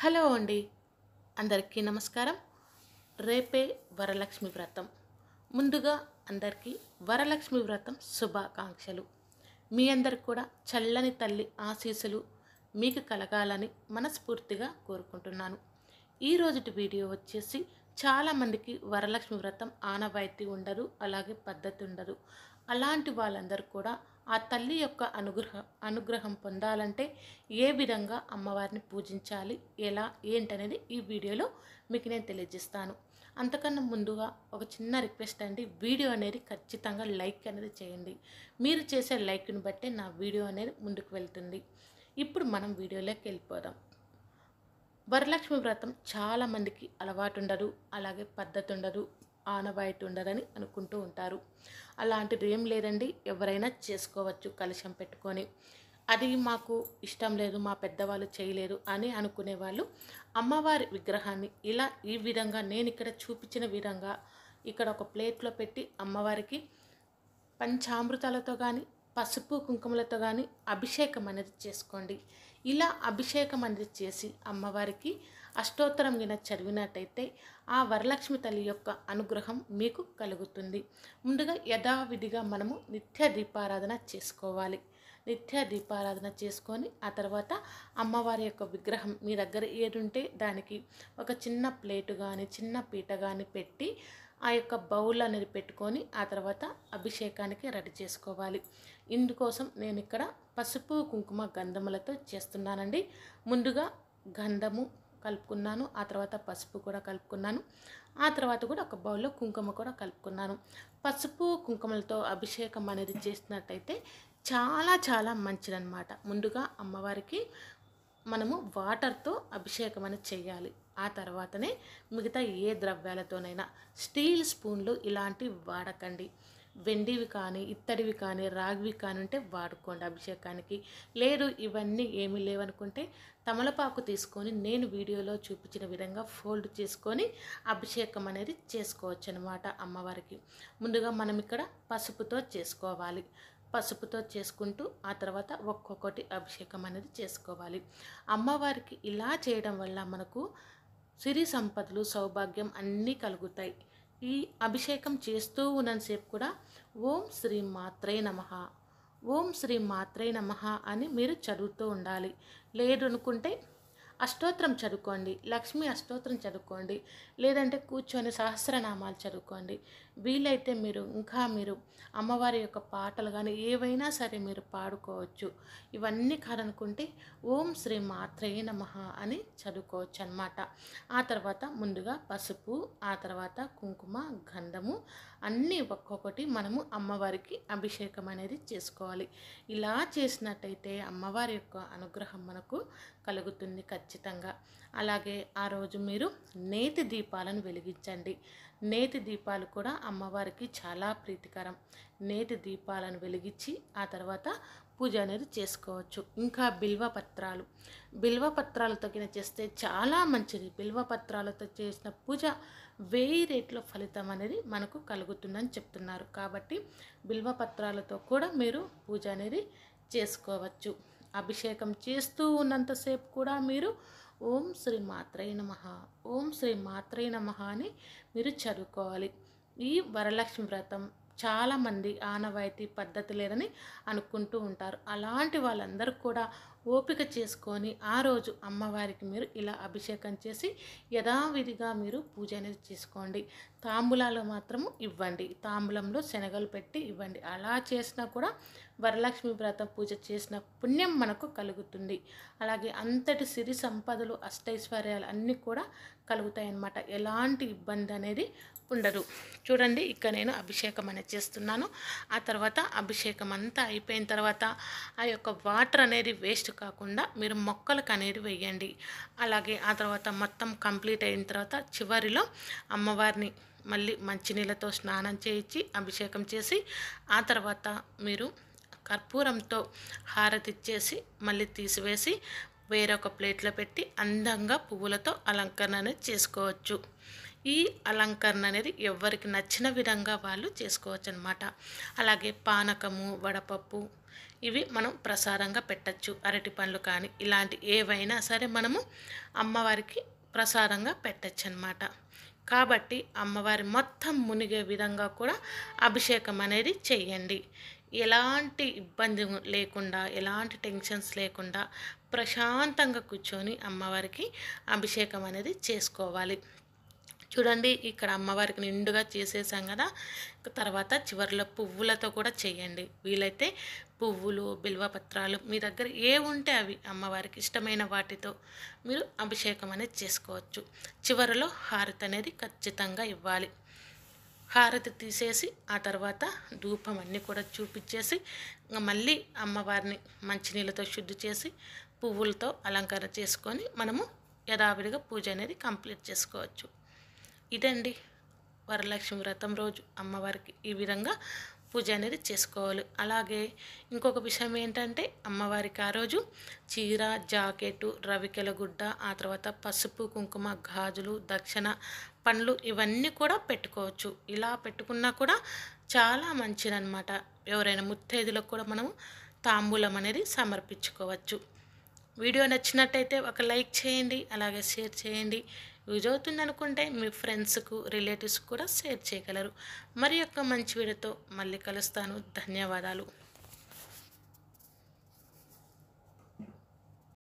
hello అండి అందరికీ నమస్కారం రేపే వరలక్ష్మి వ్రతం ముందుగా అందరికీ వరలక్ష్మి వ్రతం శుభాకాంక్షలు మీ అందరికి కూడా చల్లని తల్లి ఆశీస్సులు మీకు కలగాలని మనస్ఫూర్తిగా కోరుకుంటున్నాను ఈరోజుటి వీడియో వచ్చేసి చాలామందికి వరలక్ష్మి వ్రతం ఆనవాయితీ ఉండదు అలాగే పద్ధతి ఉండదు అలాంటి వాళ్ళందరూ కూడా ఆ తల్లి యొక్క అనుగ్రహ అనుగ్రహం పొందాలంటే ఏ విధంగా అమ్మవారిని పూజించాలి ఎలా ఏంటనేది ఈ వీడియోలో మీకు నేను తెలియజేస్తాను అంతకన్నా ముందుగా ఒక చిన్న రిక్వెస్ట్ అండి వీడియో అనేది ఖచ్చితంగా లైక్ అనేది చేయండి మీరు చేసే లైక్ను బట్టి నా వీడియో అనేది ముందుకు వెళ్తుంది ఇప్పుడు మనం వీడియోలోకి వెళ్ళిపోదాం వరలక్ష్మి వ్రతం చాలామందికి అలవాటు ఉండదు అలాగే పద్ధతి ఉండదు ఆనవాయితీ ఉండదని అనుకుంటూ ఉంటారు అలాంటిది ఏం లేదండి ఎవరైనా చేసుకోవచ్చు కలశం పెట్టుకొని అది మాకు ఇష్టం లేదు మా పెద్దవాళ్ళు చేయలేరు అని అనుకునేవాళ్ళు అమ్మవారి విగ్రహాన్ని ఇలా ఈ విధంగా నేను ఇక్కడ చూపించిన విధంగా ఇక్కడ ఒక ప్లేట్లో పెట్టి అమ్మవారికి పంచామృతాలతో కానీ పసుపు కుంకుమలతో కానీ అభిషేకం అనేది చేసుకోండి ఇలా అభిషేకం అనేది చేసి అమ్మవారికి అష్టోత్తరం గిన చదివినట్టయితే ఆ వరలక్ష్మి తల్లి యొక్క అనుగ్రహం మీకు కలుగుతుంది ముందుగా యథావిధిగా మనము నిత్య దీపారాధన చేసుకోవాలి నిత్య దీపారాధన చేసుకొని ఆ తర్వాత అమ్మవారి యొక్క విగ్రహం మీ దగ్గర ఏదుంటే దానికి ఒక చిన్న ప్లేటు కానీ చిన్న పీట కానీ పెట్టి ఆ యొక్క బౌల్ అనేది పెట్టుకొని ఆ తర్వాత అభిషేకానికి రెడీ చేసుకోవాలి ఇందుకోసం నేను ఇక్కడ పసుపు కుంకుమ గంధములతో చేస్తున్నానండి ముందుగా గంధము కలుపుకున్నాను ఆ తర్వాత పసుపు కూడా కలుపుకున్నాను ఆ తర్వాత కూడా ఒక బౌల్లో కుంకుమ కూడా కలుపుకున్నాను పసుపు కుంకుమలతో అభిషేకం అనేది చేసినట్టయితే చాలా చాలా మంచిదనమాట ముందుగా అమ్మవారికి మనము వాటర్తో అభిషేకం అనేది చేయాలి ఆ తర్వాతనే మిగతా ఏ ద్రవ్యాలతోనైనా స్టీల్ స్పూన్లు ఇలాంటివి వాడకండి వెండివి కానీ ఇత్తడివి కానీ రాగివి కానీ ఉంటే వాడుకోండి అభిషేకానికి లేదు ఇవన్నీ ఏమీ లేవనుకుంటే తమలపాకు తీసుకొని నేను వీడియోలో చూపించిన విధంగా ఫోల్డ్ చేసుకొని అభిషేకం అనేది చేసుకోవచ్చు అనమాట అమ్మవారికి ముందుగా మనం ఇక్కడ పసుపుతో చేసుకోవాలి పసుపుతో చేసుకుంటూ ఆ తర్వాత ఒక్కొక్కటి అభిషేకం అనేది చేసుకోవాలి అమ్మవారికి ఇలా చేయడం వల్ల మనకు సిరి సంపదలు సౌభాగ్యం అన్నీ కలుగుతాయి ఈ అభిషేకం చేస్తూ ఉన్నంతసేపు కూడా ఓం శ్రీ మాత్రే నమ ఓం శ్రీ మాత్రే నమ అని మీరు చదువుతూ ఉండాలి లేదనుకుంటే అష్టోత్తరం చదువుకోండి లక్ష్మి అష్టోత్తరం చదువుకోండి లేదంటే కూర్చొని సహస్రనామాలు చదువుకోండి వీలైతే మీరు ఇంకా మీరు అమ్మవారి యొక్క పాటలు కానీ ఏవైనా సరే మీరు పాడుకోవచ్చు ఇవన్నీ కాదనుకుంటే ఓం శ్రీ మాత్రే నమ అని చదువుకోవచ్చు అనమాట ఆ తర్వాత ముందుగా పసుపు ఆ తర్వాత కుంకుమ గంధము అన్నీ ఒక్కొక్కటి మనము అమ్మవారికి అభిషేకం అనేది చేసుకోవాలి ఇలా చేసినట్టయితే అమ్మవారి యొక్క అనుగ్రహం మనకు కలుగుతుంది ఖచ్చితంగా అలాగే ఆ రోజు మీరు నేతి దీపాలను వెలిగించండి నేతి దీపాలు కూడా అమ్మవారికి చాలా ప్రీతికరం నేతి దీపాలను వెలిగించి ఆ తర్వాత పూజ అనేది చేసుకోవచ్చు ఇంకా బిల్వ పత్రాలు బిల్వ పత్రాలతో కింద చేస్తే చాలా మంచిది బిల్వ పత్రాలతో చేసిన పూజ వెయ్యి రేట్ల ఫలితం అనేది మనకు కలుగుతుందని చెప్తున్నారు కాబట్టి బిల్వ పత్రాలతో కూడా మీరు పూజ అనేది చేసుకోవచ్చు అభిషేకం చేస్తూ ఉన్నంతసేపు కూడా మీరు ఓం శ్రీ మాత్రై నమ ఓం శ్రీ మాత్రై నమ అని మీరు చదువుకోవాలి ఈ వరలక్ష్మి వ్రతం చాలామంది ఆనవాయితీ పద్ధతి లేదని అనుకుంటూ ఉంటారు అలాంటి వాళ్ళందరూ కూడా ఓపిక చేసుకొని ఆ రోజు అమ్మవారికి మీరు ఇలా అభిషేకం చేసి యథావిధిగా మీరు పూజ అనేది చేసుకోండి తాంబూలాలు మాత్రము ఇవ్వండి తాంబూలంలో శనగలు పెట్టి ఇవ్వండి అలా చేసినా కూడా వరలక్ష్మి వ్రత పూజ చేసిన పుణ్యం మనకు కలుగుతుంది అలాగే అంతటి సిరి సంపదలు అష్టైశ్వర్యాలు అన్నీ కూడా కలుగుతాయి అన్నమాట ఎలాంటి ఇబ్బంది అనేది ఉండదు చూడండి ఇక్కడ నేను అభిషేకం అనేది చేస్తున్నాను ఆ తర్వాత అభిషేకం అంతా అయిపోయిన తర్వాత ఆ యొక్క వాటర్ అనేది వేస్ట్ కాకుండా మీరు మొక్కలకు అనేది వేయండి అలాగే ఆ తర్వాత మొత్తం కంప్లీట్ అయిన తర్వాత చివరిలో అమ్మవారిని మళ్ళీ మంచినీళ్ళతో స్నానం చేయించి అభిషేకం చేసి ఆ తర్వాత మీరు కర్పూరంతో హారతిచ్చేసి మళ్ళీ తీసివేసి వేరొక ప్లేట్లో పెట్టి అందంగా పువ్వులతో అలంకరణ చేసుకోవచ్చు ఈ అలంకరణ అనేది ఎవరికి నచ్చిన విధంగా వాళ్ళు చేసుకోవచ్చు అనమాట అలాగే పానకము వడపప్పు ఇవి మనం ప్రసాదంగా పెట్టచ్చు అరటి పండ్లు కానీ ఇలాంటి ఏవైనా సరే మనము అమ్మవారికి ప్రసాదంగా పెట్టచ్చు అనమాట కాబట్టి అమ్మవారి మొత్తం మునిగే విధంగా కూడా అభిషేకం అనేది చేయండి ఎలాంటి ఇబ్బంది లేకుండా ఎలాంటి టెన్షన్స్ లేకుండా ప్రశాంతంగా కూర్చొని అమ్మవారికి అభిషేకం అనేది చేసుకోవాలి చూడండి ఇక్కడ అమ్మవారికి నిండుగా చేసేసాం కదా తర్వాత చివరిలో పువ్వులతో కూడా చేయండి వీలైతే పువ్వులు బిల్వపత్రాలు మీ దగ్గర ఏ ఉంటే అవి అమ్మవారికి ఇష్టమైన వాటితో మీరు అభిషేకం అనేది చేసుకోవచ్చు చివరిలో హారతి అనేది ఖచ్చితంగా ఇవ్వాలి హారతి తీసేసి ఆ తర్వాత ధూపం అన్నీ కూడా చూపించేసి మళ్ళీ అమ్మవారిని మంచినీళ్ళతో శుద్ధి చేసి పువ్వులతో అలంకరణ చేసుకొని మనము యథావిడిగా పూజ అనేది కంప్లీట్ చేసుకోవచ్చు ఇదండి వరలక్ష్మి వ్రతం రోజు అమ్మవారికి ఈ విధంగా పూజ అనేది చేసుకోవాలి అలాగే ఇంకొక విషయం ఏంటంటే అమ్మవారికి ఆ రోజు చీర జాకెట్టు రవికెల గుడ్డ ఆ తర్వాత పసుపు కుంకుమ గాజులు దక్షిణ పండ్లు ఇవన్నీ కూడా పెట్టుకోవచ్చు ఇలా పెట్టుకున్నా కూడా చాలా మంచిదనమాట ఎవరైనా ముత్తైదులకు కూడా మనము తాంబూలం అనేది సమర్పించుకోవచ్చు వీడియో నచ్చినట్టయితే ఒక లైక్ చేయండి అలాగే షేర్ చేయండి యూజ్ అవుతుంది అనుకుంటే మీ ఫ్రెండ్స్కు రిలేటివ్స్ కూడా షేర్ చేయగలరు మరి యొక్క మంచి వీడియోతో మళ్ళీ కలుస్తాను ధన్యవాదాలు